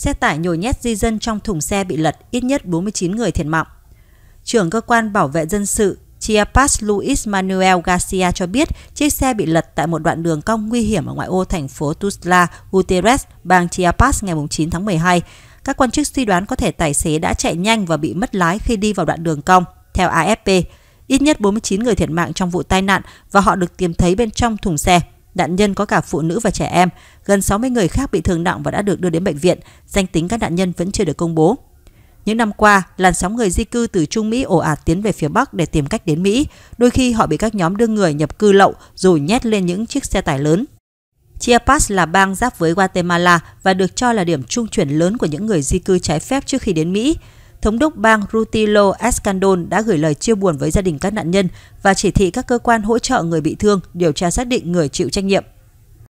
Xe tải nhồi nhét di dân trong thùng xe bị lật, ít nhất 49 người thiệt mạng. Trưởng cơ quan bảo vệ dân sự Chiapas Luis Manuel Garcia cho biết chiếc xe bị lật tại một đoạn đường cong nguy hiểm ở ngoại ô thành phố Tuzla, Gutierrez, bang Chiapas ngày 9 tháng 12. Các quan chức suy đoán có thể tài xế đã chạy nhanh và bị mất lái khi đi vào đoạn đường cong, theo AFP. Ít nhất 49 người thiệt mạng trong vụ tai nạn và họ được tìm thấy bên trong thùng xe. Nạn nhân có cả phụ nữ và trẻ em, gần 60 người khác bị thương nặng và đã được đưa đến bệnh viện. Danh tính các nạn nhân vẫn chưa được công bố. Những năm qua, làn sóng người di cư từ Trung Mỹ ồ ạt tiến về phía Bắc để tìm cách đến Mỹ. Đôi khi họ bị các nhóm đưa người nhập cư lậu rồi nhét lên những chiếc xe tải lớn. Chiapas là bang giáp với Guatemala và được cho là điểm trung chuyển lớn của những người di cư trái phép trước khi đến Mỹ. Thống đốc bang Rutilo Escandon đã gửi lời chia buồn với gia đình các nạn nhân và chỉ thị các cơ quan hỗ trợ người bị thương điều tra xác định người chịu trách nhiệm.